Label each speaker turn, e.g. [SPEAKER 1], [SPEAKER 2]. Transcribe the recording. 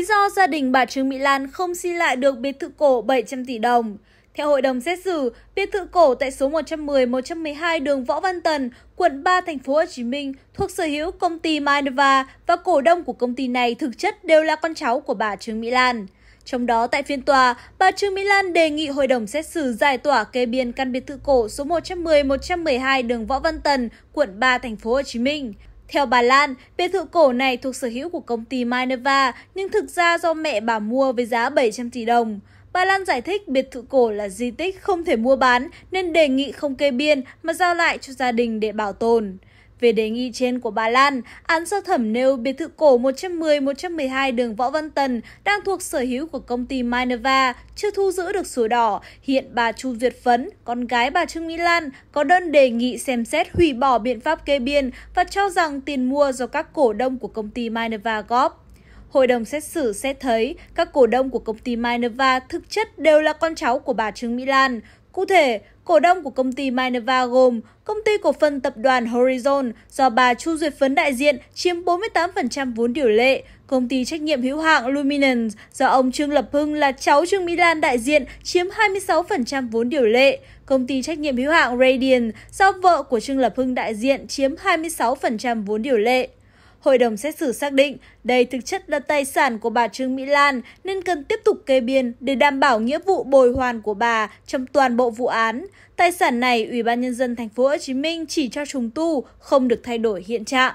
[SPEAKER 1] lý do gia đình bà Trương Mỹ Lan không xin lại được biệt thự cổ 700 tỷ đồng. Theo hội đồng xét xử, biệt thự cổ tại số 110-112 đường Võ Văn Tần, quận 3 thành phố Hồ Chí Minh thuộc sở hữu công ty Minerva và cổ đông của công ty này thực chất đều là con cháu của bà Trương Mỹ Lan. Trong đó, tại phiên tòa, bà Trương Mỹ Lan đề nghị hội đồng xét xử giải tỏa kê biên căn biệt thự cổ số 110-112 đường Võ Văn Tần, quận 3, thành phố Hồ Chí Minh. Theo bà Lan, biệt thự cổ này thuộc sở hữu của công ty Minerva nhưng thực ra do mẹ bà mua với giá 700 tỷ đồng. Bà Lan giải thích biệt thự cổ là di tích không thể mua bán nên đề nghị không kê biên mà giao lại cho gia đình để bảo tồn. Về đề nghị trên của bà Lan, án sơ thẩm nêu biệt thự cổ 110-112 đường Võ Văn Tần đang thuộc sở hữu của công ty Minerva, chưa thu giữ được sổ đỏ. Hiện bà Chu Duyệt Phấn, con gái bà Trương Mỹ Lan, có đơn đề nghị xem xét hủy bỏ biện pháp kê biên và cho rằng tiền mua do các cổ đông của công ty Minerva góp. Hội đồng xét xử xét thấy các cổ đông của công ty Minerva thực chất đều là con cháu của bà Trương Mỹ Lan. Cụ thể, cổ đông của công ty Minerva gồm công ty cổ phần tập đoàn Horizon do bà Chu Duyệt Phấn đại diện chiếm 48% vốn điều lệ, công ty trách nhiệm hữu hạng Luminance do ông Trương Lập Hưng là cháu Trương Mỹ Lan đại diện chiếm 26% vốn điều lệ, công ty trách nhiệm hữu hạng Radian do vợ của Trương Lập Hưng đại diện chiếm 26% vốn điều lệ. Hội đồng xét xử xác định đây thực chất là tài sản của bà Trương Mỹ Lan nên cần tiếp tục kê biên để đảm bảo nghĩa vụ bồi hoàn của bà trong toàn bộ vụ án. Tài sản này Ủy ban nhân dân thành phố Hồ Chí Minh chỉ cho trùng tu, không được thay đổi hiện trạng.